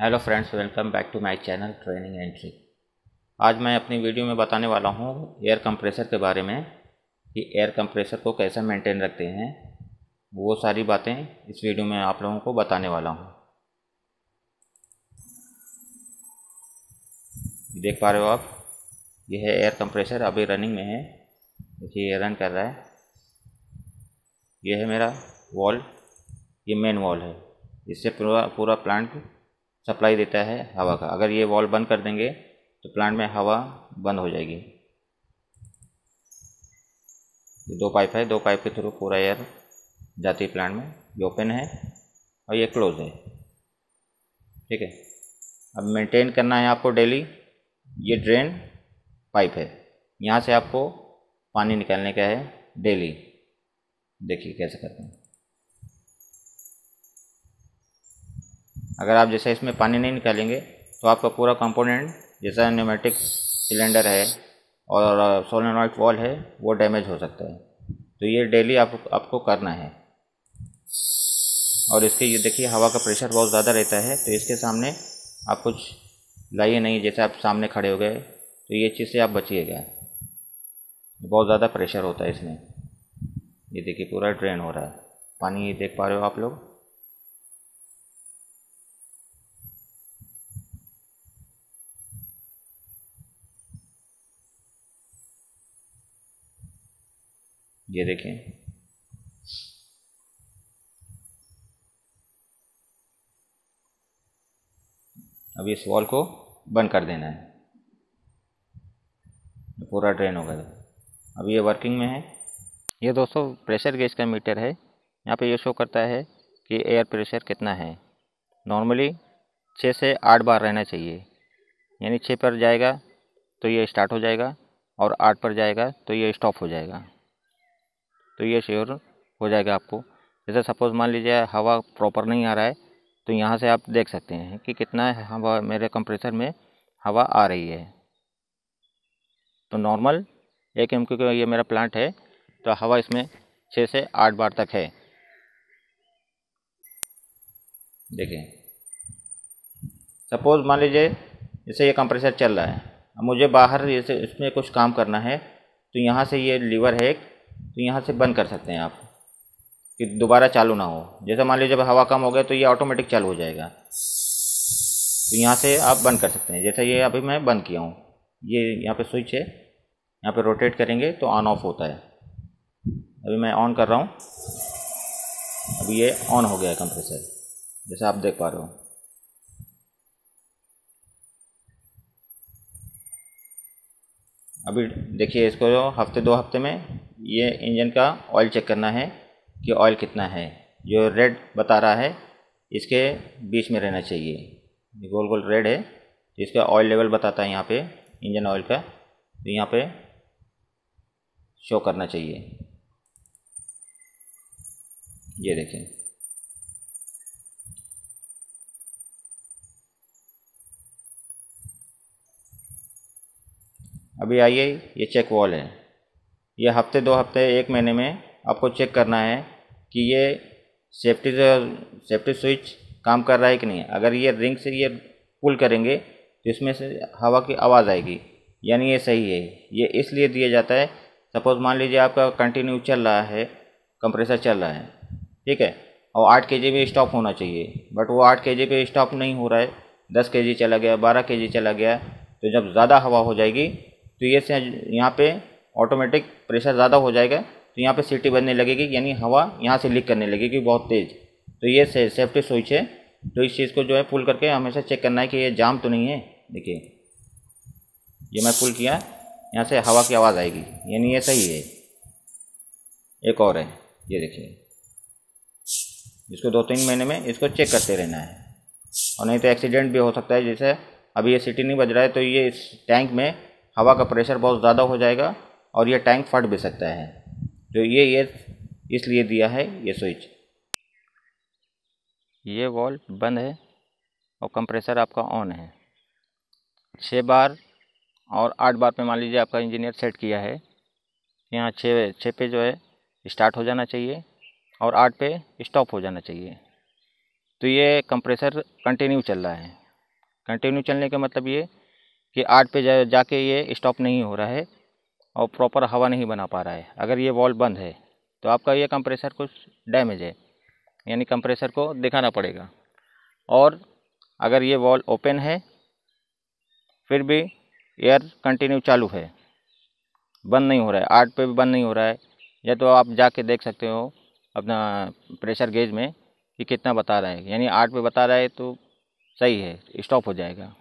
hello friends welcome back to my channel training entry आज मैं अपनी वीडियो में बताने वाला हूँ एयर कंप्रेसर के बारे में कि एयर कंप्रेसर को कैसे मेंटेन रखते हैं वो सारी बातें इस वीडियो में आप लोगों को बताने वाला हूँ देख पा रहे हो आप यह है एयर कंप्रेसर अभी रनिंग में है देखिए ये रन कर रहा है यह है मेरा वॉल ये मेन वॉल है इससे पूरा पूरा प्लांट सप्लाई देता है हवा का अगर ये वॉल बंद कर देंगे तो प्लांट में हवा बंद हो जाएगी दो पाइप है दो पाइप के थ्रू पूरा एयर जाती है प्लांट में ये ओपन है और ये क्लोज है ठीक है अब मेंटेन करना है आपको डेली ये ड्रेन पाइप है यहाँ से आपको पानी निकालने का है डेली देखिए कैसे करते हैं अगर आप जैसे इसमें पानी नहीं निकालेंगे तो आपका पूरा कंपोनेंट जैसा न्यूमेटिक सिलेंडर है और सोलनॉइट वॉल है वो डैमेज हो सकता है तो ये डेली आप, आपको करना है और इसके ये देखिए हवा का प्रेशर बहुत ज़्यादा रहता है तो इसके सामने आप कुछ लाइए नहीं जैसे आप सामने खड़े हो गए तो ये चीज़ से आप बचिएगा बहुत ज़्यादा प्रेशर होता है इसमें ये देखिए पूरा ड्रेन हो रहा है पानी देख पा रहे हो आप लोग ये देखें अब इस वॉल को बंद कर देना है तो पूरा ड्रेन हो गया अब ये वर्किंग में है ये दोस्तों प्रेशर गेज का मीटर है यहाँ पे ये शो करता है कि एयर प्रेशर कितना है नॉर्मली छः से आठ बार रहना चाहिए यानी छः पर जाएगा तो ये स्टार्ट हो जाएगा और आठ पर जाएगा तो ये स्टॉप हो जाएगा तो ये श्योर हो जाएगा आपको जैसे सपोज़ मान लीजिए हवा प्रॉपर नहीं आ रहा है तो यहाँ से आप देख सकते हैं कि कितना हवा मेरे कंप्रेसर में हवा आ रही है तो नॉर्मल एक एम क्योंकि ये मेरा प्लांट है तो हवा इसमें छः से आठ बार तक है देखें सपोज़ मान लीजिए जैसे ये कंप्रेसर चल रहा है अब मुझे बाहर जैसे इसमें कुछ काम करना है तो यहाँ से ये लीवर है तो यहाँ से बंद कर सकते हैं आप कि दोबारा चालू ना हो जैसे मान लीजिए जब हवा कम हो गया तो ये ऑटोमेटिक चालू हो जाएगा तो यहाँ से आप बंद कर सकते हैं जैसे ये अभी मैं बंद किया हूँ ये यहाँ पे स्विच है यहाँ पे रोटेट करेंगे तो ऑन ऑफ होता है अभी मैं ऑन कर रहा हूँ अभी ये ऑन हो गया है कंप्रेसर जैसे आप देख पा रहे हो अभी देखिए इसको हफ्ते दो हफ्ते में ये इंजन का ऑयल चेक करना है कि ऑयल कितना है जो रेड बता रहा है इसके बीच में रहना चाहिए गोल गोल रेड है तो इसका ऑयल लेवल बताता है यहाँ पे इंजन ऑयल का तो यहाँ पे शो करना चाहिए ये देखें अभी आइए ये चेक वॉल है ये हफ्ते दो हफ्ते एक महीने में आपको चेक करना है कि ये सेफ्टी जो सेफ्टी स्विच काम कर रहा है कि नहीं अगर ये रिंग से ये पुल करेंगे तो इसमें से हवा की आवाज़ आएगी यानी ये सही है ये इसलिए दिया जाता है सपोज़ मान लीजिए आपका कंटिन्यू चल रहा है कंप्रेसर चल रहा है ठीक है और आठ के जी भी स्टॉप होना चाहिए बट वो आठ के जी पर स्टॉप नहीं हो रहा है दस के जी चला गया बारह के जी चला गया तो जब ज़्यादा हवा हो जाएगी तो ये यहाँ पे ऑटोमेटिक प्रेशर ज़्यादा हो जाएगा तो यहाँ पे सीटी बजने लगेगी यानी हवा यहाँ से लीक करने लगेगी बहुत तेज़ तो ये से, सेफ्टी स्विच है तो इस चीज़ को जो है पुल करके हमेशा चेक करना है कि ये जाम तो नहीं है देखिए ये मैं पुल किया यहाँ से हवा की आवाज़ आएगी यानी ये सही है एक और है ये देखिए इसको दो तीन महीने में इसको चेक करते रहना है और नहीं तो एक्सीडेंट भी हो सकता है जैसे अभी ये सीटी नहीं बज रहा है तो ये इस टैंक में हवा का प्रेशर बहुत ज़्यादा हो जाएगा और यह टैंक फट भी सकता है तो ये ये इसलिए दिया है ये स्विच ये वॉल्व बंद है और कंप्रेसर आपका ऑन है छः बार और आठ बार पे मान लीजिए आपका इंजीनियर सेट किया है यहाँ छः छः पे जो है स्टार्ट हो जाना चाहिए और आठ पे स्टॉप हो जाना चाहिए तो ये कंप्रेसर कंटिन्यू चल रहा है कंटिन्यू चलने का मतलब ये कि आठ पे जा जाके ये स्टॉप नहीं हो रहा है और प्रॉपर हवा नहीं बना पा रहा है अगर ये वॉल्व बंद है तो आपका ये कंप्रेसर कुछ डैमेज है यानी कंप्रेसर को दिखाना पड़ेगा और अगर ये वॉल ओपन है फिर भी एयर कंटिन्यू चालू है बंद नहीं हो रहा है आर्ट पे भी बंद नहीं हो रहा है या तो आप जाके देख सकते हो अपना प्रेशर गेज में कि कितना बता रहा है यानी आर्ट पे बता रहा है तो सही है स्टॉप हो जाएगा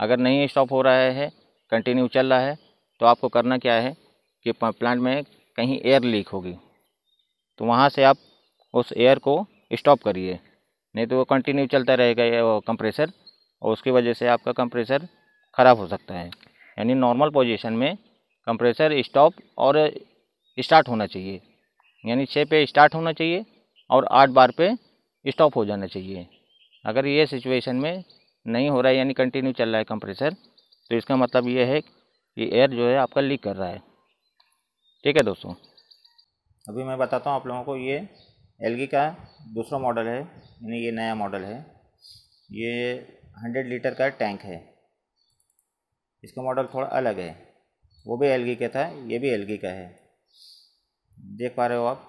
अगर नहीं स्टॉप हो रहा है कंटिन्यू चल रहा है तो आपको करना क्या है कि प्लांट में कहीं एयर लीक होगी तो वहाँ से आप उस एयर को स्टॉप करिए नहीं तो वो कंटिन्यू चलता रहेगा ये कंप्रेसर और उसकी वजह से आपका कंप्रेसर ख़राब हो सकता है यानी नॉर्मल पोजीशन में कंप्रेसर स्टॉप और स्टार्ट होना चाहिए यानी छः पे स्टार्ट होना चाहिए और आठ बार पे स्टॉप हो जाना चाहिए अगर ये सिचुएशन में नहीं हो रहा है यानी कंटिन्यू चल रहा है कंप्रेसर तो इसका मतलब ये है ये एयर जो है आपका लीक कर रहा है ठीक है दोस्तों अभी मैं बताता हूँ आप लोगों को ये एल का दूसरा मॉडल है यानी ये नया मॉडल है ये हंड्रेड लीटर का टैंक है इसका मॉडल थोड़ा अलग है वो भी एल का था ये भी एल का है देख पा रहे हो आप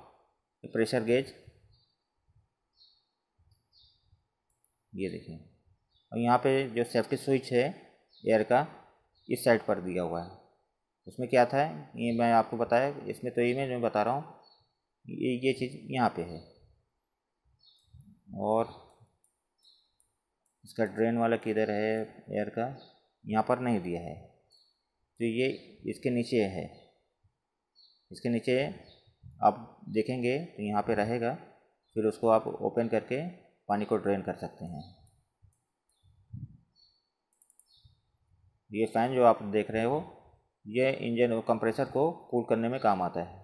प्रेशर गेज ये देखिए और यहाँ पे जो सेफ्टी स्विच है एयर का इस साइड पर दिया हुआ है उसमें क्या था ये मैं आपको बताया इसमें तो ये मैं बता रहा हूँ ये ये चीज़ यहाँ पे है और इसका ड्रेन वाला किधर है एयर का यहाँ पर नहीं दिया है तो ये इसके नीचे है इसके नीचे आप देखेंगे तो यहाँ पे रहेगा फिर उसको आप ओपन करके पानी को ड्रेन कर सकते हैं ये फैन जो आप देख रहे हो ये इंजन कंप्रेसर को कूल करने में काम आता है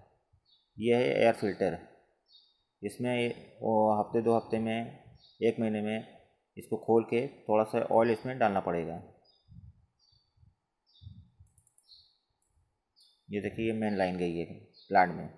यह है एयर फिल्टर इसमें वो हफ्ते दो हफ्ते में एक महीने में इसको खोल के थोड़ा सा ऑयल इसमें डालना पड़ेगा ये देखिए ये मेन लाइन गई है प्लांट में